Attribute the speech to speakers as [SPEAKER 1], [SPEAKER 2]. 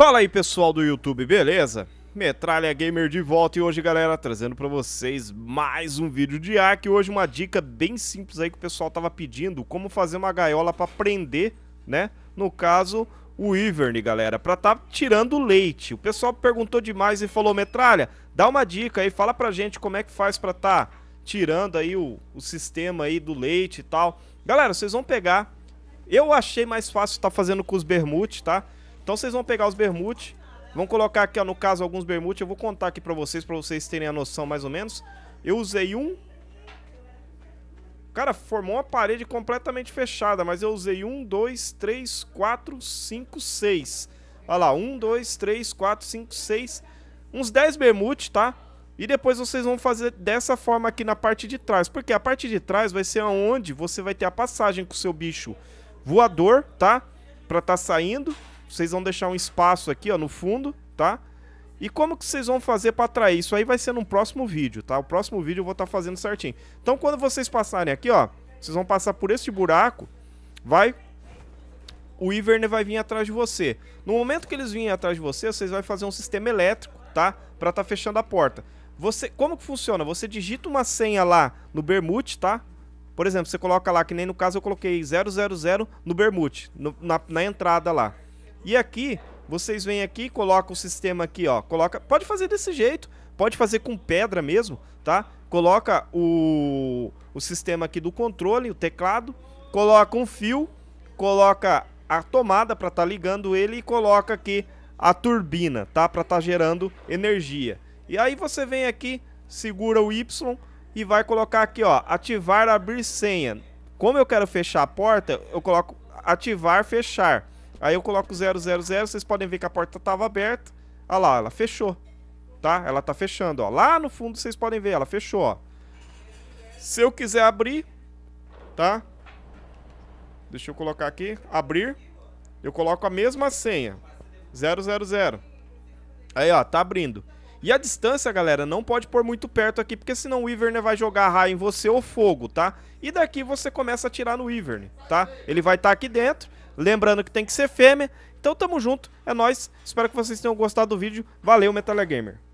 [SPEAKER 1] Fala aí pessoal do YouTube, beleza? Metralha Gamer de volta e hoje galera trazendo para vocês mais um vídeo de hack Hoje uma dica bem simples aí que o pessoal tava pedindo Como fazer uma gaiola para prender, né? No caso, o Ivern, galera, para tá tirando leite O pessoal perguntou demais e falou Metralha, dá uma dica aí, fala para gente como é que faz para tá tirando aí o, o sistema aí do leite e tal Galera, vocês vão pegar Eu achei mais fácil tá fazendo com os bermutes, tá? Então vocês vão pegar os bermudes, vão colocar aqui, ó, no caso, alguns bermudes. Eu vou contar aqui pra vocês, pra vocês terem a noção mais ou menos. Eu usei um. Cara, formou uma parede completamente fechada, mas eu usei um, dois, três, quatro, cinco, seis. Olha lá, um, dois, três, quatro, cinco, seis. Uns dez bermudes, tá? E depois vocês vão fazer dessa forma aqui na parte de trás. Porque a parte de trás vai ser onde você vai ter a passagem com o seu bicho voador, tá? Pra tá saindo. Vocês vão deixar um espaço aqui, ó, no fundo, tá? E como que vocês vão fazer para atrair? Isso aí vai ser no próximo vídeo, tá? O próximo vídeo eu vou estar tá fazendo certinho. Então, quando vocês passarem aqui, ó, vocês vão passar por este buraco, vai... O Iverne vai vir atrás de você. No momento que eles virem atrás de você, vocês vão fazer um sistema elétrico, tá? Pra tá fechando a porta. Você, como que funciona? Você digita uma senha lá no Bermute, tá? Por exemplo, você coloca lá, que nem no caso eu coloquei 000 no Bermute, no, na, na entrada lá. E aqui, vocês vêm aqui, colocam o sistema aqui, ó. Coloca, pode fazer desse jeito, pode fazer com pedra mesmo, tá? Coloca o, o sistema aqui do controle, o teclado, coloca um fio, coloca a tomada para estar tá ligando ele e coloca aqui a turbina, tá? Para estar tá gerando energia. E aí você vem aqui, segura o Y e vai colocar aqui, ó, ativar abrir senha. Como eu quero fechar a porta, eu coloco ativar fechar. Aí eu coloco 000, vocês podem ver que a porta tava aberta. Olha ah lá, ela fechou, tá? Ela tá fechando, ó. Lá no fundo vocês podem ver, ela fechou, ó. Se eu quiser abrir, tá? Deixa eu colocar aqui, abrir. Eu coloco a mesma senha, 000. Aí, ó, tá abrindo. E a distância, galera, não pode pôr muito perto aqui, porque senão o Wyvern né, vai jogar raio em você ou fogo, tá? E daqui você começa a tirar no Wyvern, tá? Ele vai estar tá aqui dentro Lembrando que tem que ser fêmea. Então tamo junto, é nós. Espero que vocês tenham gostado do vídeo. Valeu, Metal Gamer.